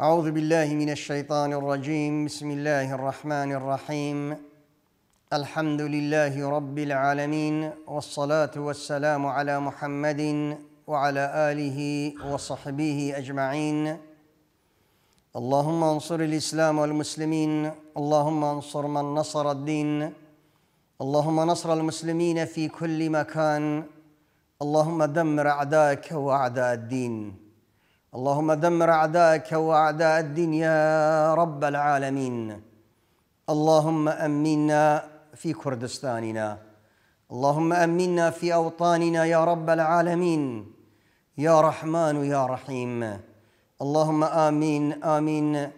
أعوذ بالله من الشيطان الرجيم بسم الله الرحمن الرحيم الحمد لله رب العالمين والصلاة والسلام على محمد وعلى آله وصحبه أجمعين اللهم انصر الإسلام والمسلمين اللهم انصر من نصر الدين اللهم نصر المسلمين في كل مكان اللهم دمر أعداءك وأعداء الدين اللهم دمر اعداءك واعداء الدين يا رب العالمين اللهم امنا في كردستاننا اللهم امنا في اوطاننا يا رب العالمين يا رحمن يا رحيم اللهم امين امين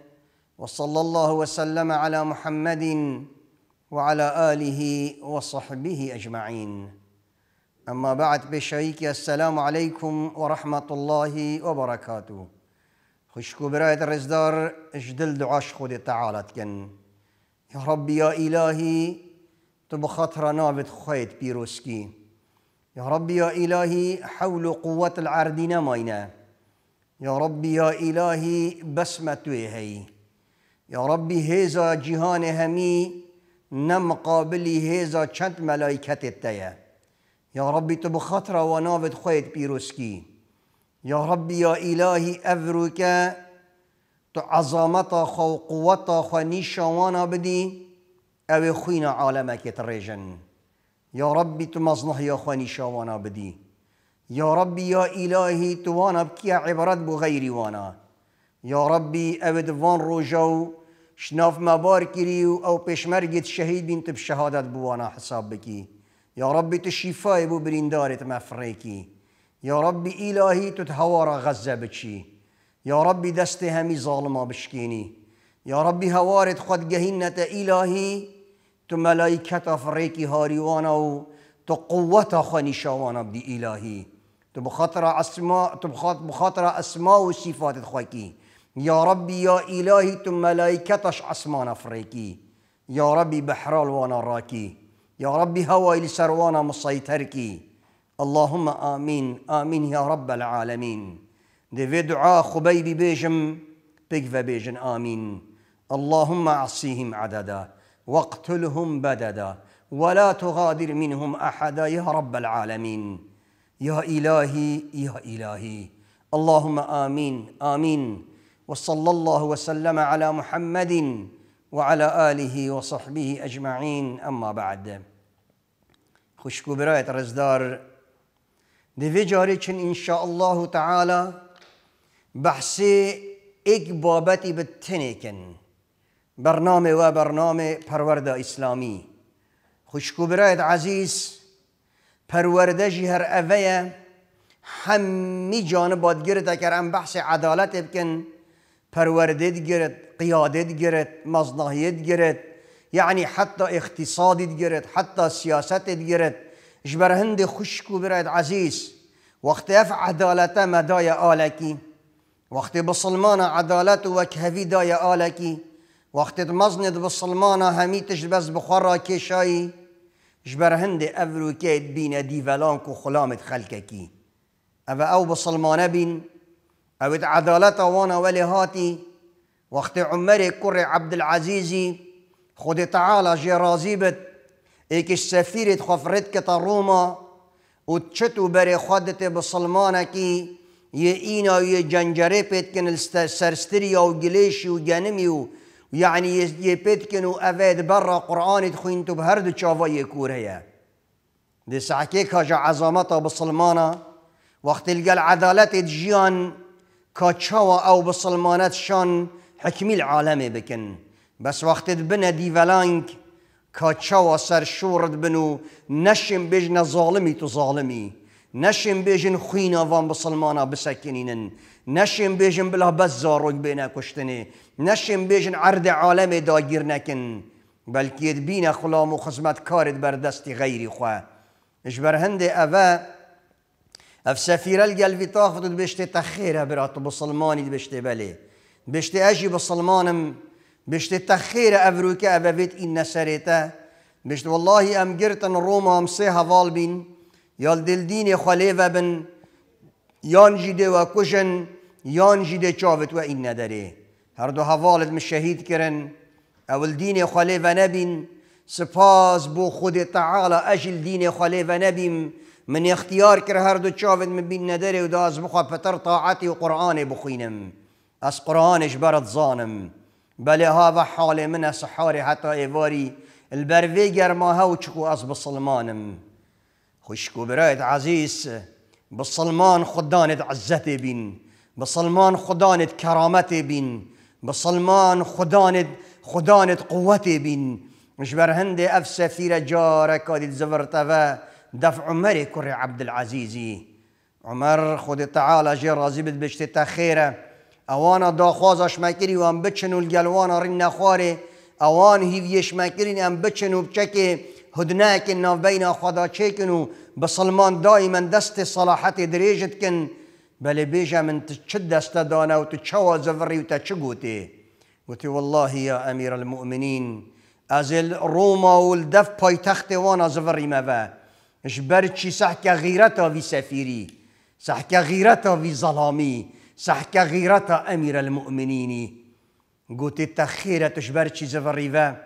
وصلى الله وسلم على محمد وعلى اله وصحبه اجمعين أما بعد بشيك السلام عليكم ورحمة الله وبركاته خشكو براية الرزدار اجدل دعاش خود تعالى تكن يا ربي يا إلهي خطر نابت خيت بيروسكي يا ربي يا إلهي حول قوة العردين ماينا يا ربي يا إلهي بسمة هي يا ربي هذا جهان همي نم قابلي هذا چند ملائكة التيه يا ربي تو بخط را و ناوت خواهد پیروسکی یا ربی یا الهی خو قوتا خو نیشاوانا بدي او خوین عالمك تریجن يا ربي تو يا یا خو نیشاوانا بدی یا ربی یا الهی تو وانا عبرت بو غیری وانا يا ربي او دوان روجو شناف مبار کری او بشمرجت شهيد بنت تب بوانا حساب بكي يا ربي تشيفاي بو برينداري فريكي يا ربي إلهي تتهوارا غزة بتشي يا ربي دستي همي ظالمة بشكيني يا ربي هوارت خد جهنة إلهي تو ملايكتا فريكي هاريوانا و تو قوة خاني بدي إلهي تو بخاطر أسماء تو بخاطر أسماء وصفات خاكي يا ربي يا إلهي تو ملايكتاش أسمان فريكي يا ربي بحرال وانا راكي يا رب هوى لسروانا مسيطركي اللهم آمين آمين يا رب العالمين دي دعاء خبيبي بيجم بیجم بيجن آمين اللهم عصيهم عددا واقتلهم بددا ولا تغادر منهم أحدا يا رب العالمين يا إلهي يا إلهي اللهم آمين آمين وصلى الله وسلم على محمد وعلى آله وصحبه أجمعين أما بعد خشكو برایت رزدار دیوی جاری چن انشاءالله تعالی بحثی ایک بابتی بتنه کن برنامه و برنامه پرورده اسلامی خوشکو برایت عزیز پرورده جی هر اوه همی بادگیر دکر ام بحث عدالت بکن perverdet gerek, kıyadet gerek, mazdahiyet gerek, yani hatta iktisadit gerek, hatta siyasetet gerek, جبر هند خشك برد عزيز وقت اف عدالته مدايا آلكي وقت بصلمانا عدالته وكهفي دايا آلكي وقت مزند بصلمانا هميتش بس بخرا كشاي جبر هند افروكيت بين ديفلان كو خلامت خلككي أبا او بصلمانا بين أو عدالت وانا ولی هاتی وقت عمر کر عبد خود تعالی جی راضی بد ایکش سفیرت خفرت کتا روما وتشتو چتو بر خودت بسلمانه کی یه اینا و یه جنجره پیت کن سرستری و گلیشی و گنمی يعني يبتكن أفاد برا قرآن تخين بهرد تشافا يكور هي دي سعكيك هجا عظمته بصلمانة وقت تلقى العدالة تجيان چاوا او بسلمانت شان حکمی العالم بکن بس وقتت بنه دیولانک کاچاوا سر شورد بنو نشم بجن ظالمی تو ظالمی نشم بجن خوینا وان بسلمانا بسکنینن نشم بجن بلا بس زاروگ بینا کشتنه نشم بجن عرض عالم داگیر نکن بلکه بینه خلام و خزمت کارت بر دستی غیری خواه اجبر هنده اوه اف سفيرة القلبي تاخذ بشتي تخيرة برات بسلماني بشتي بلي بشتي اجي بسلمانم بشتي تخيرة افروكا ابابيت ان سريتا بشتي والله ام جرتن روما امسيها فالبين يال دلدين خليفة بن يان جيدي وكشن يان جيدي چابت وإن ندري هر دو حوالد شهيد كرن اول دين خليفة نبين سپاس بو خود تعالى اجل دين خليفة نبيم من اختيار کر هر دو من بين ندري و دا فتر طاعتي وقراني طاعتی و قرآن بخوینم از قرآنش برد ظانم بل هذا و حال من از حتى حتی ایواری البروی گرما ها و چکو از بسلمانم خوشکو برایت بسلمان خدانت عزت بين بسلمان خدانت كرامتي بين بسلمان خدانت خدانت قوت بين مش برهند اف سفيره جارك آدید زورتوه دف عمري كري عبد العزيزي عمر خودي تعالى جي رازي بد بشتتا خيرة اوانا دا خوازش مكري وان بچنو الجلوانا رن خواري اوان هيفيش مكرين ان بچنو بچكي هدناك ناف بين خدا چكنو بسلمان دائما دست صلاحات دريجت كن بل بيجا من تشد دست دانا وتتشوى زفري وتتشقوتي وتي والله يا امير المؤمنين ازل روما والدف بايتخت وانا زفري ما بقى جبر چی غيرتا في سفيري سفیری غيرتا في ظلامي ظلامی غيرتا امير المؤمنين قلت التخيرة تشبر تشي زفريفا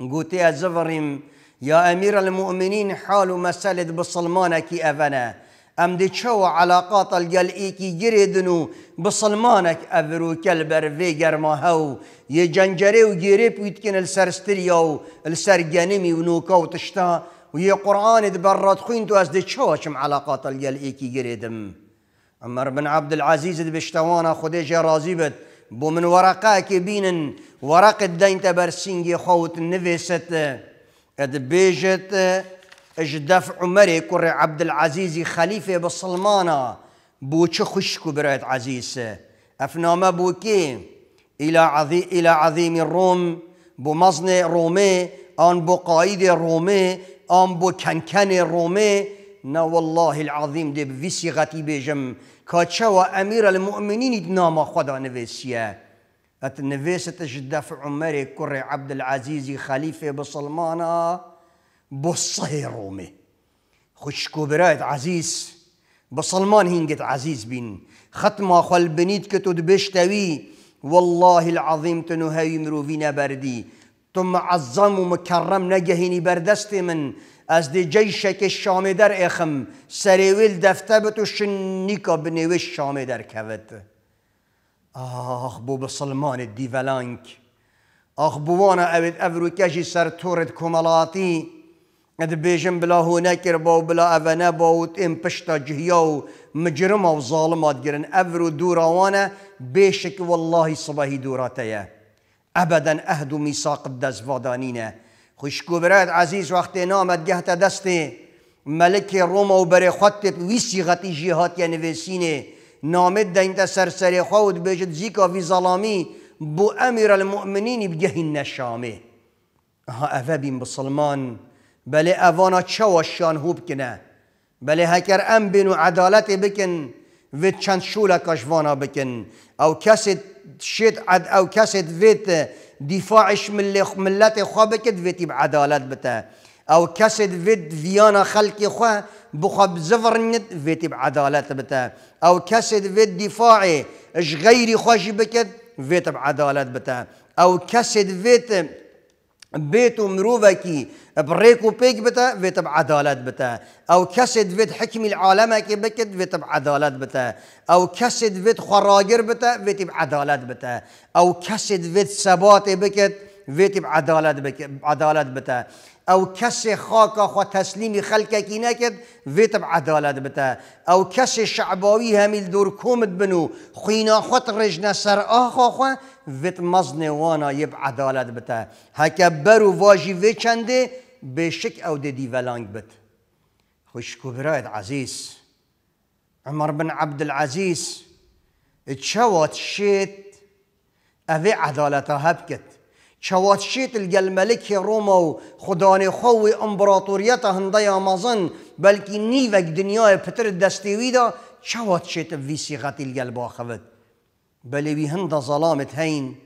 قوتي أزفريم يا أمير المؤمنين حال مسألة بصلمانة كي أفنا أم دي تشو علاقات الجلئي جريدنو بصلمانك أفرو كالبر في جرما هو يجنجري وجريب ويتكن السرستريو السرجانمي ونوكو تشتا و قرآن دبرد خوین تو از دی چوچم علاقات الیل ايكي جريدم عمر بن عبد العزيز بشتوانا خديجة رازيبت بو من ورقاك بينن ورق الدين تبرسينجي خوت نفست ادبيجت بيجت اج دفع عمري كر عبد العزيز خليفة بسلمانا بو چه خشكو برات عزيز افناما بوكي الى عظي الى عظيم الروم بو مزن رومي ان بو قايد رومي آم بو کنکن رومه نا والله العظیم دی به غتی بیجم کاچه و امیر المؤمنین نام خدا نویسیه ات نویست جدف عمر کر عبد العزیزی خلیفه بسلمانا بصه رومه خوشکو برایت عزیز بسلمان هینگت عزیز بین ختم خل بنید که تو دبشتوی والله العظیم تنو هایی مروفی نبردی تو معظم و مکرم نگهینی بردست من از دی جیشه که شام در اخم سریویل دفته بتو شنیکا بنویش شام در کود آخ بو بسلمان دیولانک آخ بوانا اوید افرو کشی سر تورد کمالاتی اد بیجم بلا هو نکر باو بلا او باو این پشتا جهیا مجرم و ظالمات گرن افرو دوراوانا بیشک والله صبحی دوراتیه ابدا اهد و میثاق خوشکو برایت عزیز وقت نامد گهت دست ملک روم و بر خودت ویسی غتی جهات یا نویسینه نامد انت سرسر خود بیجد زیکا وی ظلامی بو امیر المؤمنین بگهی نشامه ها اوه بین مسلمان بله اوانا چواشان هوب کنه بله هکر ام بین و عدالت بکن و چند شولکاش وانا بکن او کسی شد عد او كسد فيت دفاعش ملت خواه بکد فيت بعدالات بتا او كسد فيت فيانا خلقي خو بخب زفر نت فيت بعدالات بتا او كسد فيت دفاعي اش غيري خوش بكت فيت بعدالات بتا او كسد فيت بيت مروفكي بريك وبيك بتا تب عدالت بتا او كسد ويت حكم العالم بکد بكت تب عدالت بتا او كسد ويت خراجر بتا تب عدالت بتا او كسد ويت ثبات بكت تب عدالت بك عدالت بتا او کس خاک خو تسلیم خلق کی نکد تب عدالت بتا او کس شعباوی همیل دور کومد بنو خوینا خود رجنا سر آخا خو ویت مزن وانا یب عدالت بتا هک برو واجی وی چنده بشك او دي فالانج بت خوش كبرات عزيز عمر بن عبد العزيز تشوت شيت أبي عدالتها هبكت شوات شيت الجل ملك روما وخداني خوي امبراطوريته هنديا مازن بلكي نيفك دنياي بتر دستيويدا شوات شيت في صيغة الجل باخفت بل بي هند ظلامت هين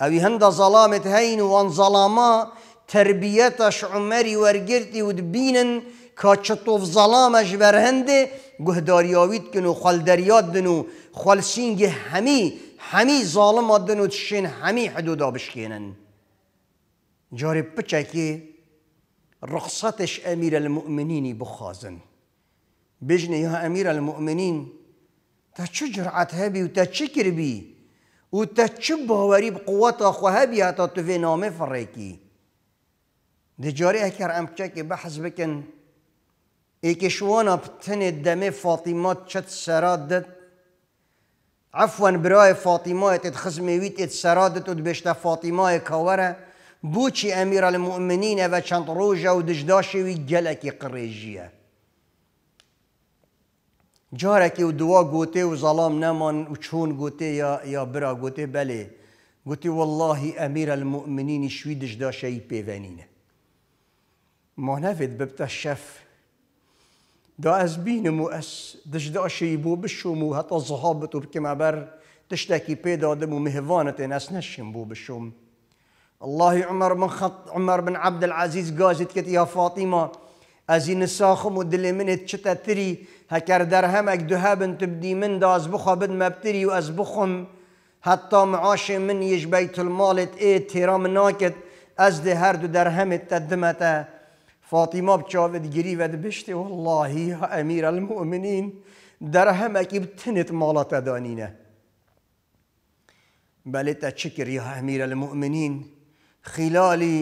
أبي هند ظلامت هين وان ظلاما تربیتش عمری ورگردی و بینن که چطوف ظلامش برهنده و کنو خلدریاد دنو سینگ همی همی ظالم دنو تشین همی حدودا بشکینن جاری که رخصتش امیر المؤمنینی بخوازن بجنه یا امیر المؤمنین تا چه جرعت هبی و تا چه کربی و تا چه باوری بقوات آخوه هبی تو نامه فریکی؟ Dicarı eğer emkeki bahs bikin, ekişvana ptini demi Fatimat çet seradet, عفوا برای فاطمه ات خزمویت ات سرادت و بشت فاطمه کوره بوچی امیر المؤمنین و چند روژه و دجداشوی گلکی قریجیه جارکی و دوا گوته و ظلام نمان و چون گوته یا, یا برا گوته بله گوته والله امیر المؤمنین شوی دجداشوی پیونینه Mon bib ta' chef. Da azbini mu es, dix da xibu bixxumu ħata zħabitu b'kimaber, dix da kipeda dimu mihvanet in as nexximbu bixxum. الله عمر بن خط عمر بن عبد العزيز قازت كت يا فاطمه ازي نساخم ودلي من تشتا تري هكر درهمك دهابن تبدي من داز بخا بد ما بتري وازبخم حتى معاش من يج بيت ايه تيرام ناكت از دي دو درهم تدمتا فاطیما گری ود بشته والله امیر المؤمنین در همکی بتنت مالت تدانینه، بله چکر یا امیر المؤمنین خلالی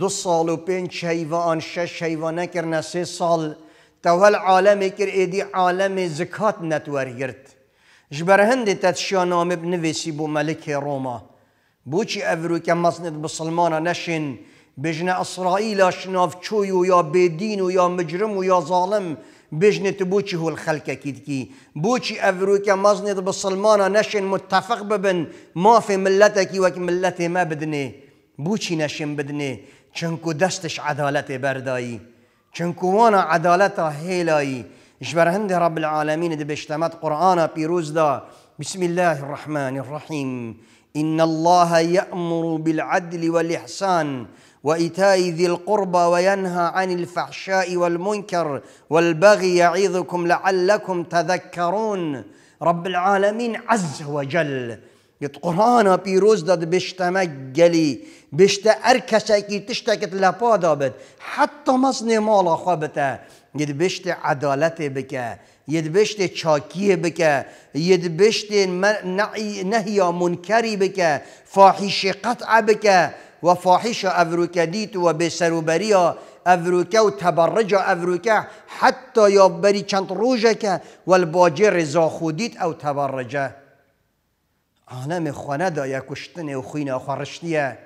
دو سال و پنج حیوان شش حیوان نکرن سه سال ول عالم کر ایدی عالم زکات نتور گرد جبرهند هند ابن ویسی بو ملک روما بوچی افرو که مصند بسلمان نشین بجنه اسرائیل شناف چوی یا بدین ویا مجرم ویا ظالم بجنت بوچی الخلق خلقه کی کی بوچی افرو که نشن متفق ببن ما في ملتك وك ملتي ما بدنه بوچی نشن بدنه چنکو دستش عدالت بردایی چنکو وانا عدالت هیلای جبر هند رب العالمین دی بشتمت قرآن پیروز دا بسم الله الرحمن الرحيم إن الله يأمر بالعدل والإحسان وإيتاء ذي القربى وينهى عن الفحشاء والمنكر والبغي يعظكم لعلكم تذكرون رب العالمين عز وجل جل قرآن بيروز داد بشتمک گلی بشته ار کسی که تشتکت لپا دابد مالا خبته يد بشت عدالته بك يد بشت چاکی بك يد بشت نهي منكري بك فاحش قطع بك و فاحش دیت و به سروبری افروکه و تبرج افروکه حتی یا بری چند روزه که و الباجه رضا خودیت او تبرجه آنم خونه دا یا کشتن و خوین خورشتیه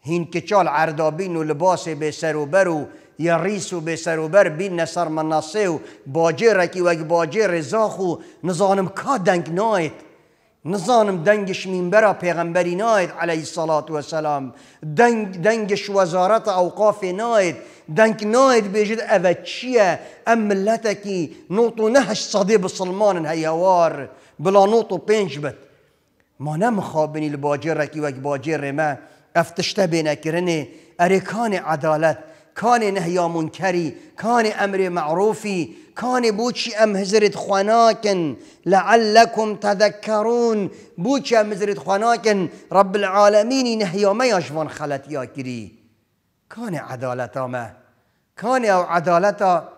هین کچال عردابین و لباس به سروبر و یا ریس و به سروبر بین نصر مناسه و باجه رکی و باجه خو نظانم کا دنگ نایت نظانم دنگش منبرا پیغمبری ناید علیه الصلاة و سلام دنگ دنگش وزارت اوقاف ناید دنگ ناید بجد اوه چیه ام ملتا کی نوتو نهش صدی بسلمان هیوار بلا نوتو پینج بد ما نمخابنی الباجر کی وک باجر ما افتشته بینکرنه ارکان عدالت كان نهيا منكري كان أمر معروفي كان بوشي أم هزرت خناكن لعلكم تذكرون بوشي أم هزرت خناكن رب العالمين نهيا ما يشفون خلت ياكري كان عدالتا ما كان أو عدالتا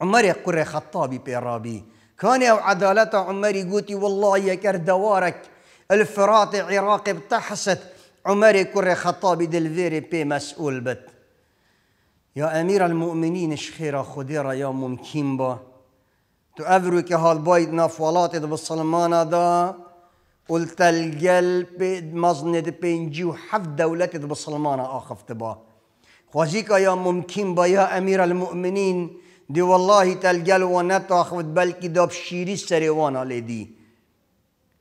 عمر قر خطابي بيرابي كان أو عدالتا عمر يقولي والله يا دوارك الفرات عراقي بتحست عمر كر خطابي دلفيري بي مسؤول بت یا امیر المؤمنین شخیر خودی را یا ممکن با تو افرو که حال باید نفوالات دو سلمان دا قلت القلب مزند پینجی و حفت دولت دو سلمان آخفت با خوزی که یا ممکن با یا امیر المؤمنین دی والله تلگل و تلقل ونتاخفت بلکی داب شیری سریوان آلی دی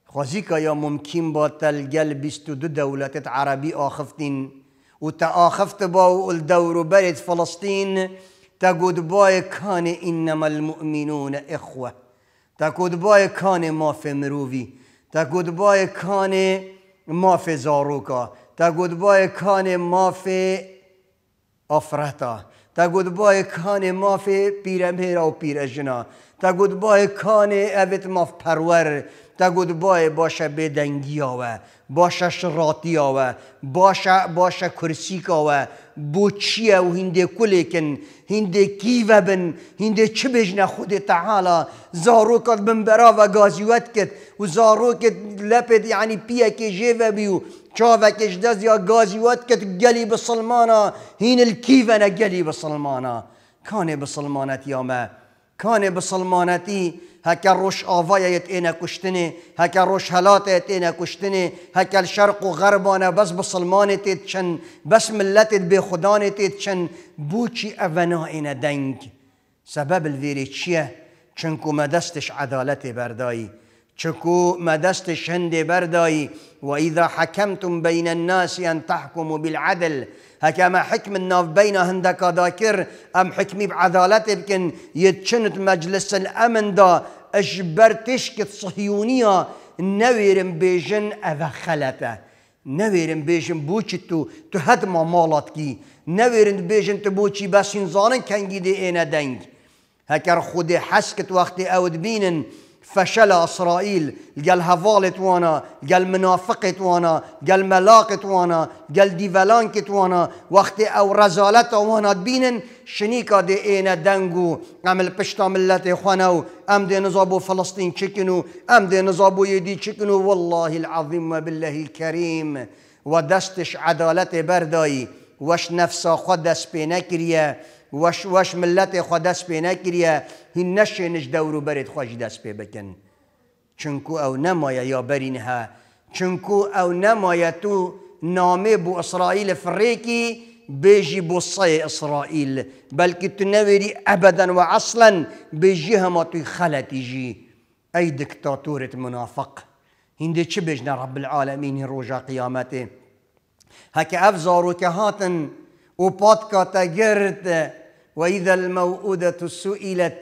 خوزی که یا ممکن با تلگل بیست دو دولت عربی آخفتین وتآخفت باو الدور بلد فلسطين تقود باي كان إنما المؤمنون إخوة تقود باي كان ما في مروفي تقود باي كان ما في زاروكا تقود باي كان ما في أفرتا تقود باي كان ما في بيرمهرا وبيرجنا تقود باي كان أبت ما في پرور بای باشه بدنگی آوه باشه شراتی آوه باشه باشه کرسیک آوه چیه و هنده کلی کن هنده کیوه بن هنده چه بجنه خود تعالی زاروکت بن برا و گازیوت کت و زاروکت لپت یعنی پیه که جیوه بیو چاوه کش دست یا گازیوت کت گلی بسلمانا هین و نه گلی بسلمانا کانه بسلمانت یامه كان بسلمانتي هكا روش آوايا يتئنا كشتني هكا روش هلاتا يتئنا كشتني هكا الشرق وغربانا بس بسلماني تيتشن بس بي بخداني تيتشن بوشي أفنائنا دنج سبب الفيري تشيه چنكو ما عدالتي برداي چكو ما هندي برداي وإذا حكمتم بين الناس أن تحكموا بالعدل هكما حكم الناف بين هندك ذاكر أم حكمي بعدالته بكن يتشنت مجلس الأمن دا أجبر تشكت صهيونية نويرن بيجن أذا أذخلته نويرن بيجن بوچتو تهدم مالاتكي نويرن بيجن تبوچي بس ينظارن كنجي دي اينا دنج هكر خودي حسكت وقت أود بينن فشل اسرائيل قال هفالت وانا قال منافقت وانا قال ملاقت وانا قال ديفالانكت وانا وقت او رزالت وانا بينن شنيكا دي اينا دنگو عمل البشتا ملت خوانو ام دي نزابو فلسطين چكنو ام دي نزابو يدي چكنو والله العظيم وبالله الكريم ودستش عدالت برداي وش نفسا خود دست وش وش ملت خوا دست پێ نەکریە هین نەشێنش دەور و بەرێت خۆشی دەست پێ بکەن چونکو ئەو نەمایە یا ها چونکو او نەمایە تو نامه بو اسرائیل فریکی بێژی بۆ سەی ئەسرائیل بەلکی تو نەوێری ئەبەدەن و عسلەن بێژی هەما توی خەلەتیژی ئەی منافق هندێ چ رب العالمين العالەمینی ڕۆژە هكا أفزارو ئەف هاتن وقد تجرت وإذا الموءودة سئلت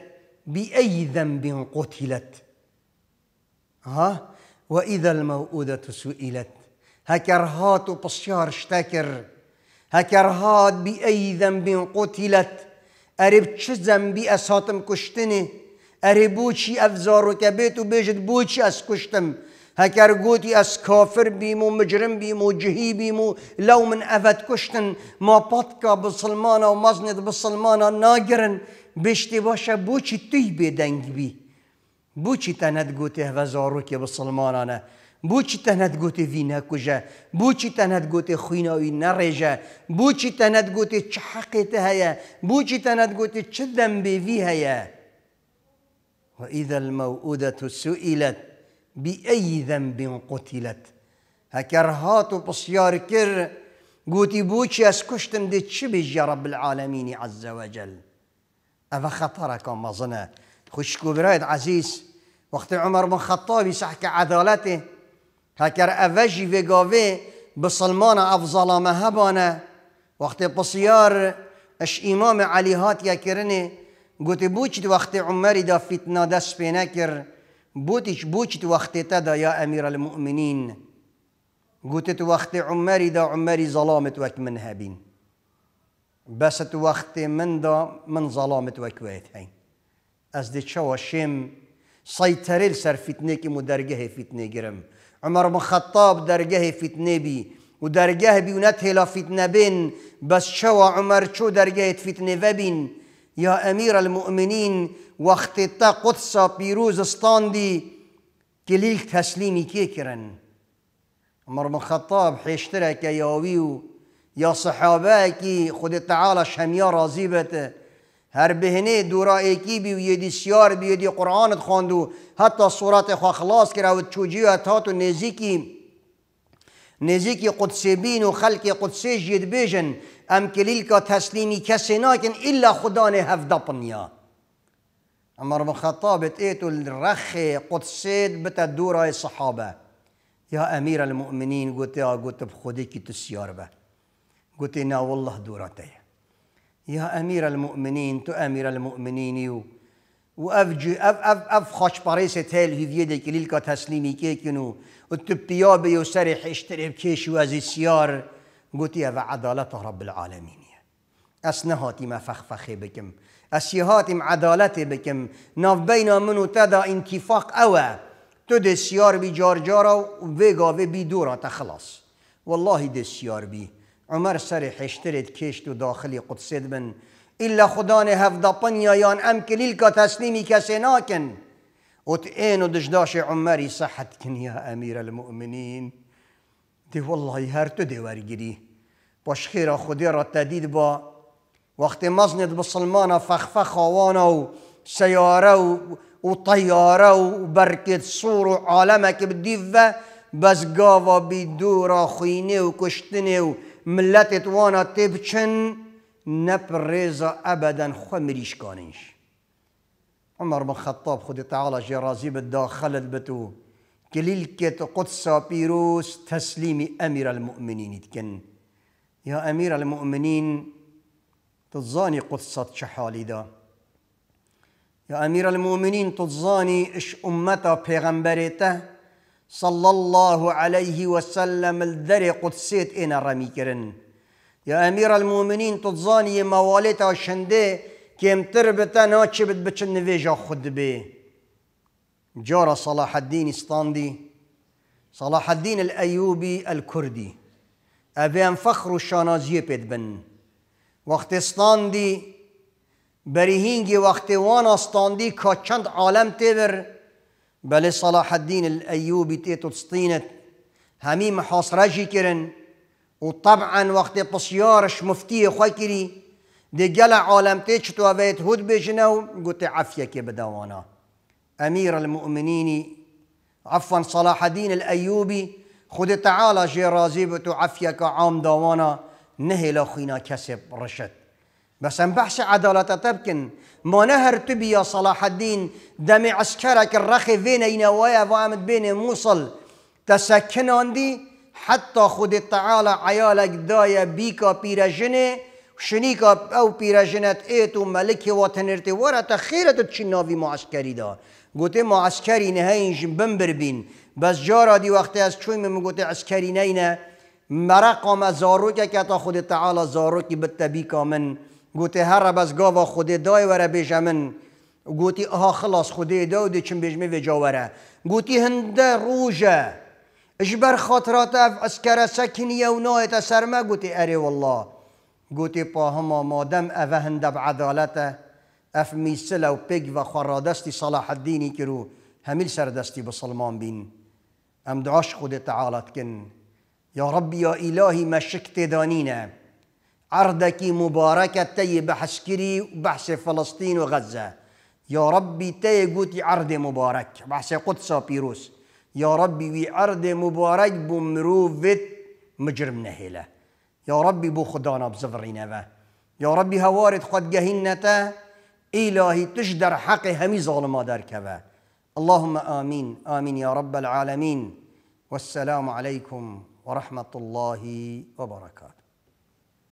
بأي ذنب قتلت ها وإذا الموءودة سئلت هكرهات بصيار اشتكر هكرهات بأي ذنب قتلت قريب چه ذنبي از كشتني أربوشي افزار و کبیت و أسكشتم هەکار گوتی ئەس کافر بیم و مجرم بیم و جهی بیم و لەو من ئەفەت کوشتن ماپاتکە بسلمانە و مەزنێت بسلمانە ناگرن بشتی باشە بۆچی توی بێدەنگبی بۆچی تەنەت گوتی هەە زارۆکی بسلمانانە بۆچی تەنەت گوتی وی نەکوژە بۆچی تەنەت گوتی خوینەوی نەڕێژە بۆچی تەنەت گوتی چ حەقێتە هەیە بۆچی تەنەت گوتی چ دەمبێوی وإذا الموءودة سئلت بأي ذنب قتلت هكرهات بصيار كر قوتي بوشي اسكشتن دي تشبج يا رب العالمين عز وجل أفا خطرك ما ظنا خشكو برايد عزيز وقت عمر بن الخطاب يسحك عدالته هكر أفجي في قوفي بسلمانة أفضل ما هبانا وقت بصيار اش إمام علي هات يا كرني قوتي بوشت وقت عمر دا فتنة دس بينكر بوتش بوشت وقت تدا يا أمير المؤمنين قوتت وقت عمري دا عمري ظلامت وك من هابين بس وقت من دا من ظلامت وك ويت هين أزدي شوى الشيم سيطرل سر فتنك كي مدرجه فتنة جرم عمر بن خطاب درجه فتنة بي ودرجه ونته لا فتنة بين بس شوى عمر شو درجه فتنة بين يا أمير المؤمنين وقتی تا قدس پیروز استاندی کلیل تسلیمی که کرن مر خطاب حشتره که یاوی و یا صحابه که خود تعالی شمیه راضی بته هر بهنه دورا ایکی بی و یدی سیار بی یدی قرآن خواند و حتی صورت خواه خلاص کرد و چوجی و نزیکی نزیکی قدسی بین و خلق قدسی جید بیجن ام کلیل که تسلیمی کسی ناکن الا خدا نه هفده پنیا عمر بن الخطاب لقيته الرخي قدسيت بتا هاي الصحابة يا أمير المؤمنين قلت يا قلت بخديك تسيار به قلت انا والله دورتي يا أمير المؤمنين تو أمير المؤمنين يو وأفجي أف أف أف خش باريس تهل في يدك ليلك تسليمي كيكنو وتبتيابي وسرح اشتري بكيش وازي سيار قلت يا عدالة رب العالمين أسنهاتي ما فخفخي بكم الشیهاتم عدالتی بکم ناف بین من اوه تو کیفاق سیار بی جار جارجارا و و بی دورا خلاص والله ده سیار بی عمر سر حشترت داخلی داخلي قدسد من إلا خدان هفدا کلیل کسی ناکن و ت این و دشداش عمری صحت کن یا امیر المؤمنین دی والله تو دی ورگیری باش خیر خودی را تدید با وقت مزند بسلمانا فخفخ وانا و وطيارة وبركة صور وعالمك بديفة بس گاوا بی خيني وكشتني و وانا تبچن نپریزا ابدا خمريش كانش عمر بن الخطاب خود تعالى جرازي بالداخلت بتو كليلكة قدس بيروس تسليم أمير المؤمنين يتكن يا أمير المؤمنين تتزاني قصة شحالي دا يا أمير المؤمنين تتزاني إش أمتا پیغمبرته صلى الله عليه وسلم الدر قدسيت إنا رمي كرن يا أمير المؤمنين تتزاني مواليتا شندي كيم تربتا ناچه بت نفيجا خد بي جارة صلاح الدين استاندي صلاح الدين الأيوبي الكردي أبي أنفخر شانازيه بيت بن وقت استاندی بری هینگی وقت وان استاندی که چند عالم تبر بله صلاح الدین الایوبی تیتو تستینت همی جی کرن و طبعا وقت پسیارش مفتی خواه کری گل عالم تی چطو اوید هود بجنو و گوت عفیه که بدوانا امیر المؤمنینی عفوا صلاح الدین الایوبی خود تعالى جی رازی بتو که عام دوانا نهي لا خينا كسب رشد بس ان بحث عدالته تبكن ما نهر تبي يا صلاح الدين دم عسكرك الرخي فينا ينوايا فامد بين موصل تسكن عندي حتى خود تعالى عيالك دايا بيكا بيرجني شنيكا او بيرجنت ايتو ملكي وتنرتي ورا تخيرت تشنافي معسكري دا قلت معسكري نهاين بمبربين بس جارة دي وقت از چوی من گوته عسكري نينه مرق ما زاروکه که تا خود تعالی زاروکی بتبی کامن گوته هر بس گاوا خود دای وره بیجمن گوتی آها خلاص خود داو دی چن بیجمه وجا وره گوتی هنده روژه اجبر خاطرات اف اسکر سکنیه و نایت سرمه گوتی اره والله گوتی پاهما مادم اوه هنده بعدالته اف میسله و پگ و خرادستی صلاح الدینی کرو همیل سردستی بسلمان بین ام دعاش خود تعالت کن يا رب يا إلهي ما شكت دانينا عرضك مباركة تي بحشكري وبحش فلسطين وغزة يا ربي تي قوتي عرض مبارك بحش قدس بيروس يا ربي وي عرض مبارك بمروفت مجرمنا هلا يا ربي بو خدانا بزفرينا يا ربي هوارد خد جهنتا إلهي تجدر حق همي ظالما كذا اللهم آمين آمين يا رب العالمين والسلام عليكم ورحمه الله وبركاته